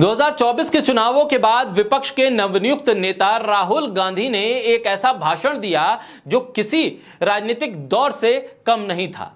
2024 के चुनावों के बाद विपक्ष के नवनियुक्त नेता राहुल गांधी ने एक ऐसा भाषण दिया जो किसी राजनीतिक दौर से कम नहीं था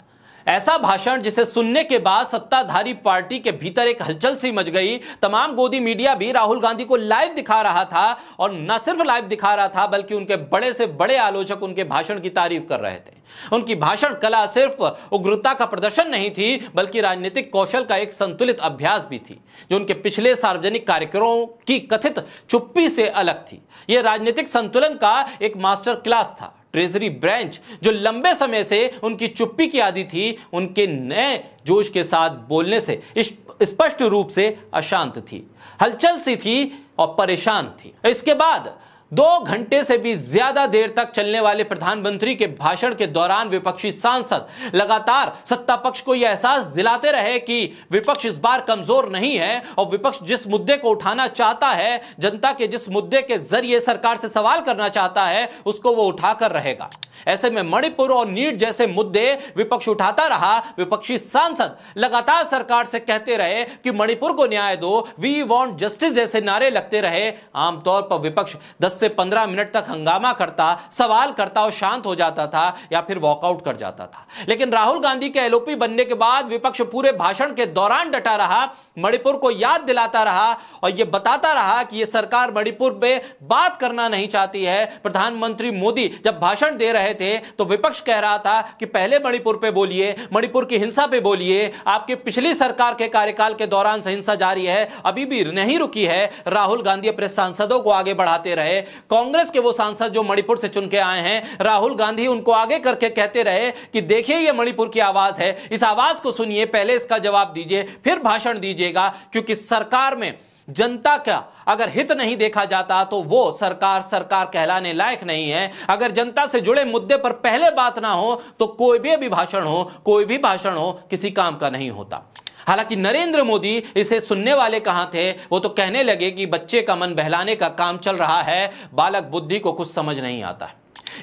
ऐसा भाषण जिसे सुनने के बाद सत्ताधारी पार्टी के भीतर एक हलचल सी मच गई तमाम गोदी मीडिया भी राहुल गांधी को लाइव दिखा रहा था और न सिर्फ लाइव दिखा रहा था बल्कि उनके बड़े से बड़े आलोचक उनके भाषण की तारीफ कर रहे थे उनकी भाषण कला सिर्फ उग्रता का प्रदर्शन नहीं थी बल्कि राजनीतिक कौशल का एक संतुलित अभ्यास भी थी जो उनके पिछले सार्वजनिक कार्यक्रमों की कथित चुप्पी से अलग थी यह राजनीतिक संतुलन का एक मास्टर क्लास था ट्रेजरी ब्रांच जो लंबे समय से उनकी चुप्पी की आदि थी उनके नए जोश के साथ बोलने से स्पष्ट रूप से अशांत थी हलचल सी थी और परेशान थी इसके बाद दो घंटे से भी ज्यादा देर तक चलने वाले प्रधानमंत्री के भाषण के दौरान विपक्षी सांसद लगातार सत्ता पक्ष को यह एहसास दिलाते रहे कि विपक्ष इस बार कमजोर नहीं है और विपक्ष जिस मुद्दे को उठाना चाहता है जनता के जिस मुद्दे के जरिए सरकार से सवाल करना चाहता है उसको वो उठाकर रहेगा ऐसे में मणिपुर और नीट जैसे मुद्दे विपक्ष उठाता रहा विपक्षी सांसद लगातार सरकार से कहते रहे कि मणिपुर को न्याय दो वी वॉन्ट जस्टिस जैसे नारे लगते रहे आमतौर पर विपक्ष दस से 15 मिनट तक हंगामा करता सवाल करता और शांत हो जाता था या फिर वॉकआउट कर जाता था लेकिन राहुल गांधी के एलओपी बनने के बाद विपक्ष पूरे भाषण के दौरान डटा रहा मणिपुर को याद दिलाता रहा और यह बताता रहा कि यह सरकार मणिपुर में बात करना नहीं चाहती है प्रधानमंत्री मोदी जब भाषण दे रहे थे तो विपक्ष कह रहा था कि पहले मणिपुर पे बोलिए मणिपुर की हिंसा पे बोलिए आपके पिछली सरकार के कार्यकाल के दौरान से हिंसा जारी है अभी भी नहीं रुकी है राहुल गांधी अपने सांसदों को आगे बढ़ाते रहे कांग्रेस के वो सांसद जो मणिपुर से चुन के आए हैं राहुल गांधी उनको आगे करके कहते रहे कि देखिए ये मणिपुर की आवाज है इस आवाज को सुनिए पहले इसका जवाब दीजिए फिर भाषण दीजिएगा क्योंकि सरकार में जनता का अगर हित नहीं देखा जाता तो वो सरकार सरकार कहलाने लायक नहीं है अगर जनता से जुड़े मुद्दे पर पहले बात ना हो तो कोई भी अभिभाषण हो कोई भी भाषण हो किसी काम का नहीं होता हालांकि नरेंद्र मोदी इसे सुनने वाले कहां थे वो तो कहने लगे कि बच्चे का मन बहलाने का काम चल रहा है बालक बुद्धि को कुछ समझ नहीं आता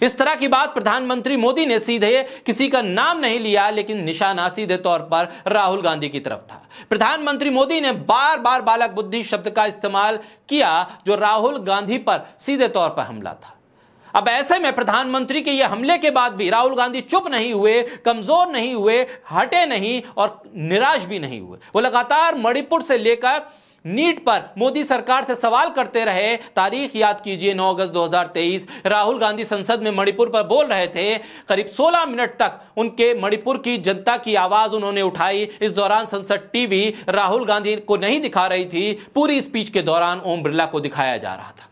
इस तरह की बात प्रधानमंत्री मोदी ने सीधे किसी का नाम नहीं लिया लेकिन निशाना सीधे तौर पर राहुल गांधी की तरफ था प्रधानमंत्री मोदी ने बार बार बालक बुद्धि शब्द का इस्तेमाल किया जो राहुल गांधी पर सीधे तौर पर हमला था अब ऐसे में प्रधानमंत्री के ये हमले के बाद भी राहुल गांधी चुप नहीं हुए कमजोर नहीं हुए हटे नहीं और निराश भी नहीं हुए वो लगातार मणिपुर से लेकर नीट पर मोदी सरकार से सवाल करते रहे तारीख याद कीजिए 9 अगस्त 2023 राहुल गांधी संसद में मणिपुर पर बोल रहे थे करीब 16 मिनट तक उनके मणिपुर की जनता की आवाज उन्होंने उठाई इस दौरान संसद टीवी राहुल गांधी को नहीं दिखा रही थी पूरी स्पीच के दौरान ओम बिरला को दिखाया जा रहा था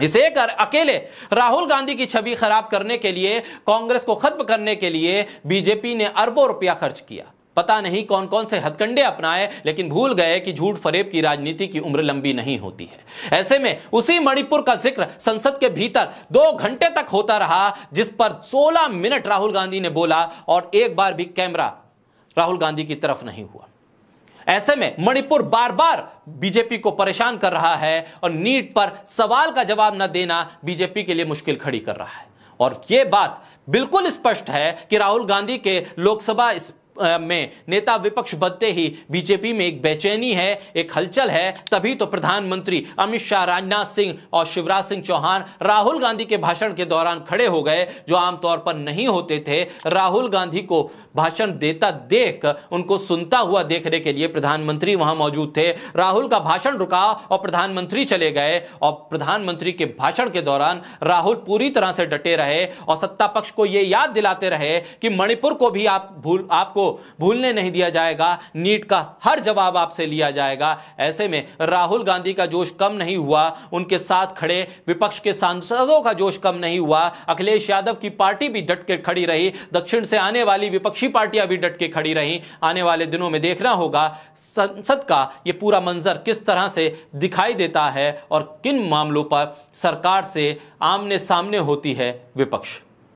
इसे कर अकेले राहुल गांधी की छवि खराब करने के लिए कांग्रेस को खत्म करने के लिए बीजेपी ने अरबों रुपया खर्च किया पता नहीं कौन कौन से हथकंडे अपनाए लेकिन भूल गए कि झूठ फरेब की राजनीति की उम्र लंबी नहीं होती है ऐसे में उसी मणिपुर का जिक्र संसद के भीतर दो घंटे तक होता रहा जिस पर 16 मिनट राहुल गांधी ने बोला और एक बार भी कैमरा राहुल गांधी की तरफ नहीं हुआ ऐसे में मणिपुर बार बार बीजेपी को परेशान कर रहा है और नीट पर सवाल का जवाब न देना बीजेपी के लिए मुश्किल खड़ी कर रहा है और यह बात बिल्कुल स्पष्ट है कि राहुल गांधी के लोकसभा में नेता विपक्ष बनते ही बीजेपी में एक बेचैनी है एक हलचल है तभी तो प्रधानमंत्री अमित शाह राजनाथ सिंह और शिवराज सिंह चौहान राहुल गांधी के भाषण के दौरान खड़े हो गए जो आमतौर पर नहीं होते थे राहुल गांधी को भाषण देता देख उनको सुनता हुआ देखने के लिए प्रधानमंत्री वहां मौजूद थे राहुल का भाषण रुका और प्रधानमंत्री चले गए और प्रधानमंत्री के भाषण के दौरान राहुल पूरी तरह से डटे रहे और सत्ता पक्ष को यह याद दिलाते रहे कि मणिपुर को भी आप भूल आपको आपको भूलने नहीं दिया जाएगा नीट का हर जवाब आपसे लिया जाएगा ऐसे में राहुल गांधी का जोश कम नहीं हुआ उनके साथ खड़े विपक्ष के सांसदों का जोश कम नहीं हुआ अखिलेश यादव की पार्टी भी डटके खड़ी रही दक्षिण से आने वाली विपक्षी पार्टियां भी डटके खड़ी रही आने वाले दिनों में देखना होगा संसद का यह पूरा मंजर किस तरह से दिखाई देता है और किन मामलों पर सरकार से आमने सामने होती है विपक्ष